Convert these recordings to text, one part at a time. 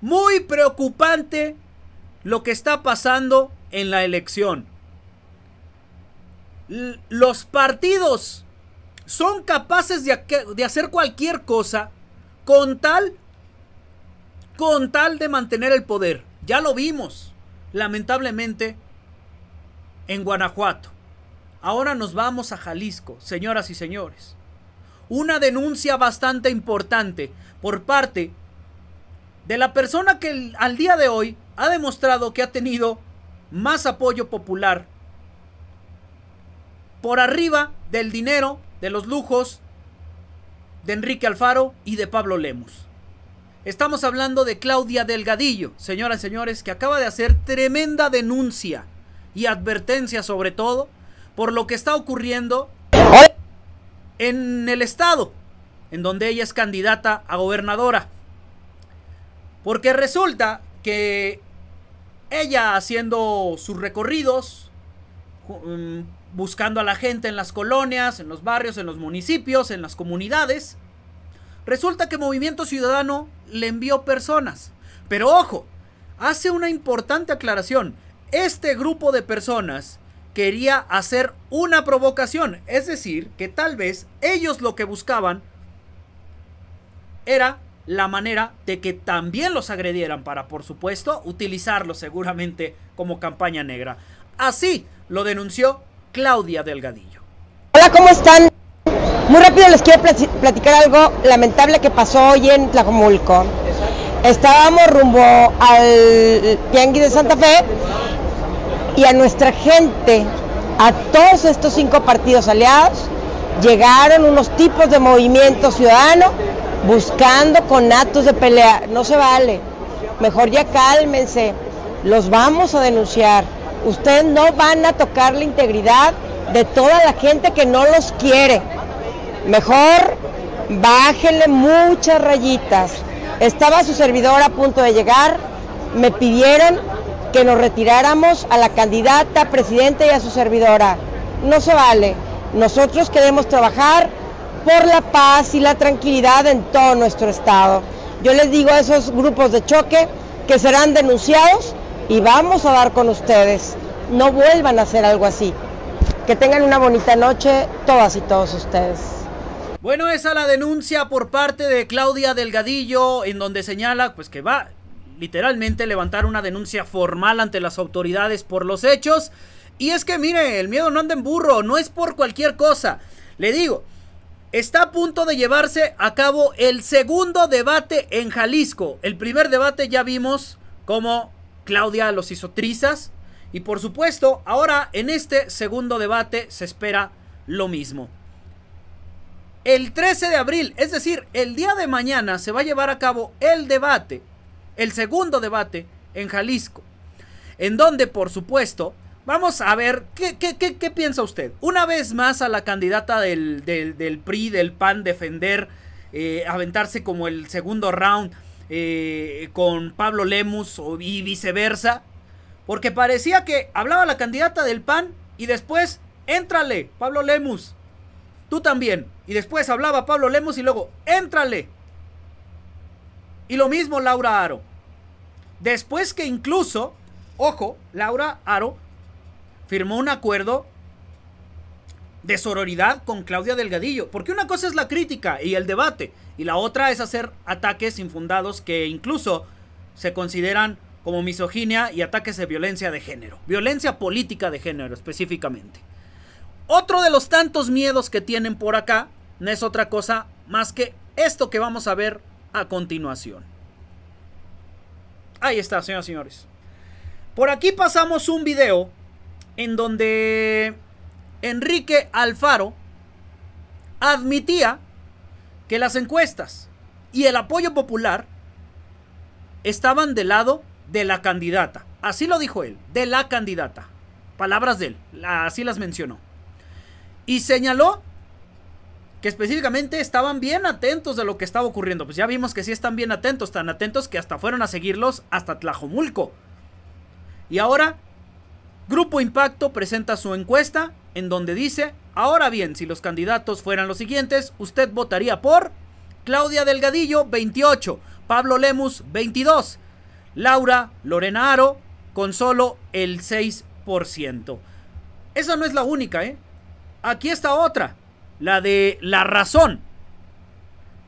Muy preocupante lo que está pasando en la elección. los partidos son capaces de, hacer cualquier cosa con tal, con tal de mantener el poder. Ya lo vimos, lamentablemente, en Guanajuato. Ahora nos vamos a Jalisco, señoras y señores. Una denuncia bastante importante por parte de la persona que al día de hoy ha demostrado que ha tenido más apoyo popular por arriba del dinero, de los lujos de Enrique Alfaro y de Pablo Lemos. Estamos hablando de Claudia Delgadillo, señoras y señores, que acaba de hacer tremenda denuncia y advertencia sobre todo por lo que está ocurriendo en el estado en donde ella es candidata a gobernadora. Porque resulta que ella haciendo sus recorridos, mm, buscando a la gente en las colonias, en los barrios, en los municipios, en las comunidades, resulta que Movimiento Ciudadano le envió personas. Pero ojo, hace una importante aclaración. Este grupo de personas quería hacer una provocación. Es decir, que tal vez ellos lo que buscaban era la manera de que también los agredieran para, por supuesto, utilizarlos seguramente como campaña negra. Así lo denunció Claudia Delgadillo. Hola, ¿cómo están? Muy rápido les quiero platicar algo lamentable que pasó hoy en Tlacomulco. Estábamos rumbo al Tianguis de Santa Fe y a nuestra gente, a todos estos cinco partidos aliados, llegaron unos tipos de movimiento ciudadano buscando con actos de pelea. No se vale. Mejor ya cálmense. Los vamos a denunciar. Ustedes no van a tocar la integridad de toda la gente que no los quiere. Mejor bájenle muchas rayitas. Estaba su servidora a punto de llegar. Me pidieron que nos retiráramos a la candidata, presidente y a su servidora. No se vale. Nosotros queremos trabajar por la paz y la tranquilidad en todo nuestro estado. Yo les digo a esos grupos de choque que serán denunciados y vamos a dar con ustedes. No vuelvan a hacer algo así. Que tengan una bonita noche todas y todos ustedes. Bueno, esa la denuncia por parte de Claudia Delgadillo en donde señala pues que va literalmente levantar una denuncia formal ante las autoridades por los hechos. Y es que mire, el miedo no anda en burro, no es por cualquier cosa. Le digo, Está a punto de llevarse a cabo el segundo debate en Jalisco. El primer debate ya vimos cómo Claudia los hizo trizas. Y por supuesto, ahora en este segundo debate se espera lo mismo. El 13 de abril, es decir, el día de mañana, se va a llevar a cabo el debate, el segundo debate en Jalisco, en donde, por supuesto, Vamos a ver, ¿qué, qué, piensa usted? Una vez más a la candidata del, PRI, del PAN, defender, eh, aventarse como el segundo round eh, con Pablo Lemus y viceversa. Porque parecía que hablaba la candidata del PAN y después, éntrale, Pablo Lemus. Tú también. Y después hablaba Pablo Lemus y luego, éntrale. Y lo mismo Laura Aro. Después que incluso, ojo, Laura Aro firmó un acuerdo de sororidad con Claudia Delgadillo. Porque una cosa es la crítica y el debate, y la otra es hacer ataques infundados que incluso se consideran como misoginia y ataques de violencia de género, violencia política de género específicamente. Otro de los tantos miedos que tienen por acá no es otra cosa más que esto que vamos a ver a continuación. Ahí está, señoras y señores. Por aquí pasamos un video en donde Enrique Alfaro admitía que las encuestas y el apoyo popular estaban del lado de la candidata. Así lo dijo él, de la candidata. Palabras de él, así las mencionó. Y señaló que específicamente estaban bien atentos de lo que estaba ocurriendo. Pues ya vimos que sí están bien atentos, tan atentos que hasta fueron a seguirlos hasta Tlajomulco. Y ahora Grupo Impacto presenta su encuesta en donde dice, ahora bien, si los candidatos fueran los siguientes, usted votaría por Claudia Delgadillo, 28, Pablo Lemus, 22, Laura Lorena Aro, con solo el 6%. Esa no es la única, ¿eh? Aquí está otra, la de La Razón.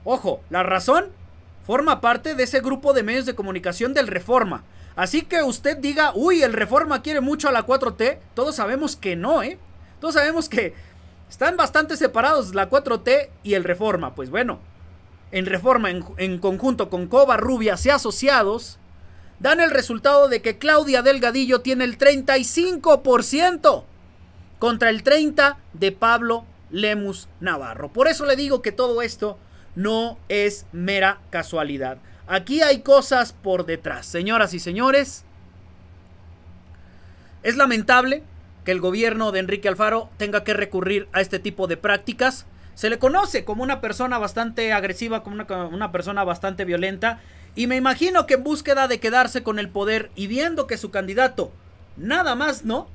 Ojo, La Razón forma parte de ese grupo de medios de comunicación del Reforma. Así que usted diga, uy, el Reforma quiere mucho a la 4T. Todos sabemos que no, ¿eh? Todos sabemos que están bastante separados la 4T y el Reforma. Pues bueno, en Reforma, en, conjunto con Coba Rubias y asociados, dan el resultado de que Claudia Delgadillo tiene el 35% contra el 30% de Pablo Lemus Navarro. Por eso le digo que todo esto no es mera casualidad. Aquí hay cosas por detrás. Señoras y señores, es lamentable que el gobierno de Enrique Alfaro tenga que recurrir a este tipo de prácticas. Se le conoce como una persona bastante agresiva, como una, persona bastante violenta. Y me imagino que en búsqueda de quedarse con el poder y viendo que su candidato nada más no,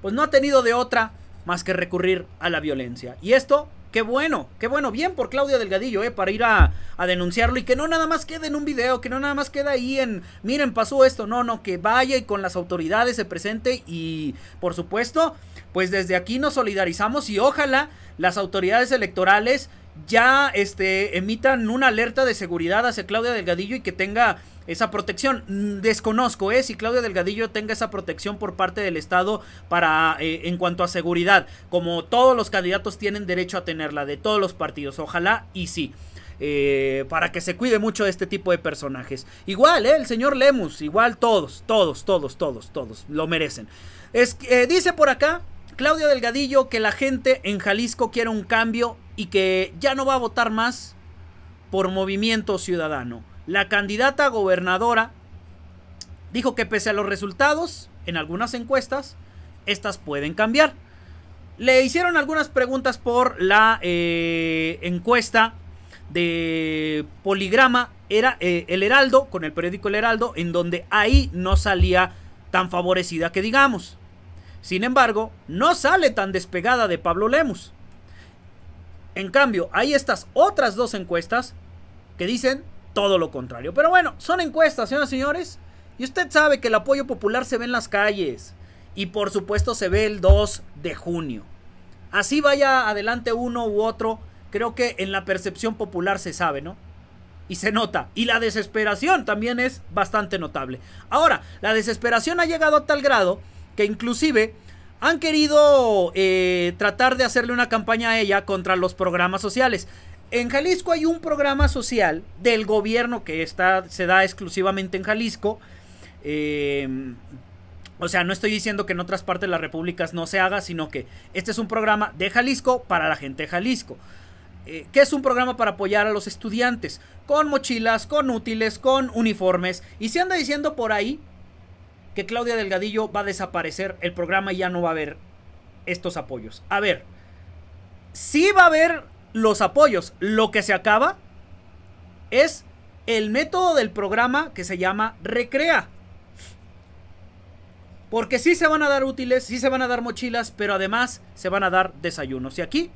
pues no ha tenido de otra más que recurrir a la violencia. Y esto, qué bueno, qué bueno, bien por Claudia Delgadillo, eh, para ir a, a denunciarlo y que no nada más quede en un video, que no nada más quede ahí en, miren, pasó esto, no, no, que vaya y con las autoridades se presente y, por supuesto, pues desde aquí nos solidarizamos y ojalá las autoridades electorales ya este, emitan una alerta de seguridad hacia Claudia Delgadillo y que tenga esa protección. Mm, desconozco ¿eh? si Claudia Delgadillo tenga esa protección por parte del Estado para eh, en cuanto a seguridad, como todos los candidatos tienen derecho a tenerla, de todos los partidos, ojalá y sí. Eh, para que se cuide mucho de este tipo de personajes. Igual, eh, El señor Lemus, igual todos, todos, todos, todos, todos, lo merecen. Es, eh, dice por acá Claudio Delgadillo que la gente en Jalisco quiere un cambio y que ya no va a votar más por Movimiento Ciudadano. La candidata gobernadora dijo que pese a los resultados en algunas encuestas, estas pueden cambiar. Le hicieron algunas preguntas por la encuesta de Poligrama era eh, El Heraldo, con el periódico El Heraldo, en donde ahí no salía tan favorecida que digamos. Sin embargo, no sale tan despegada de Pablo Lemus. En cambio, hay estas otras dos encuestas que dicen todo lo contrario. Pero bueno, son encuestas, señoras y señores. Y usted sabe que el apoyo popular se ve en las calles. Y por supuesto se ve el 2 de junio. Así vaya adelante uno u otro creo que en la percepción popular se sabe, ¿no? Y se nota. Y la desesperación también es bastante notable. Ahora, la desesperación ha llegado a tal grado que inclusive han querido eh, tratar de hacerle una campaña a ella contra los programas sociales. En Jalisco hay un programa social del gobierno que está, se da exclusivamente en Jalisco. Em, o sea, no estoy diciendo que en otras partes de las repúblicas no se haga, sino que este es un programa de Jalisco para la gente de Jalisco. Eh, que es un programa para apoyar a los estudiantes, con mochilas, con útiles, con uniformes. Y se anda diciendo por ahí que Claudia Delgadillo va a desaparecer el programa y ya no va a haber estos apoyos. A ver, sí va a haber los apoyos. Lo que se acaba es el método del programa que se llama Recrea. Porque sí se van a dar útiles, sí se van a dar mochilas, pero además se van a dar desayunos. Y aquí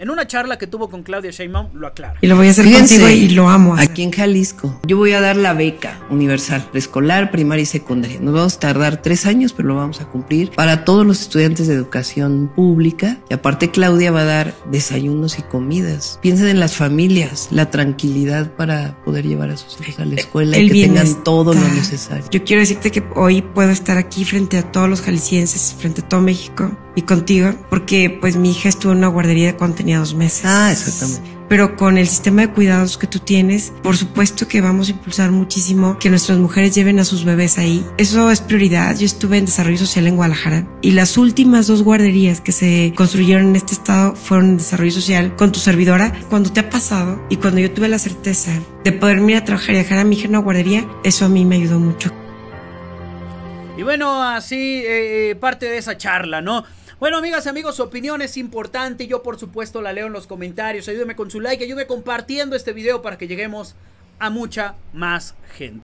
en una charla que tuvo con Claudia Sheinbaum lo aclara. Y lo voy a hacer contigo y lo amo. Aquí en Jalisco. Yo voy a dar la beca universal preescolar, primaria y secundaria. Nos vamos a tardar tres años, pero lo vamos a cumplir para todos los estudiantes de educación pública. Y aparte Claudia va a dar desayunos y comidas. Piensen en las familias, la tranquilidad para poder llevar a sus hijos a la escuela y que tengan todo lo necesario. Yo quiero decirte que hoy puedo estar aquí frente a todos los jaliscienses, frente a todo México y contigo, porque pues mi hija estuvo en una guardería de contenido dos meses. Ah, exactamente pero con el sistema de cuidados que tú tienes, por supuesto que vamos a impulsar muchísimo que nuestras mujeres lleven a sus bebés ahí. Eso es prioridad. Yo estuve en desarrollo social en Guadalajara y las últimas dos guarderías que se construyeron en este estado fueron en desarrollo social con tu servidora. Cuando te ha pasado y cuando yo tuve la certeza de poder ir a trabajar y dejar a mi hija en una guardería, eso a mí me ayudó mucho. Y bueno, así eh, eh, parte de esa charla, ¿no? Bueno, amigas y amigos, su opinión es importante. Yo, por supuesto, la leo en los comentarios. Ayúdeme con su like, ayúdeme compartiendo este video para que lleguemos a mucha más gente.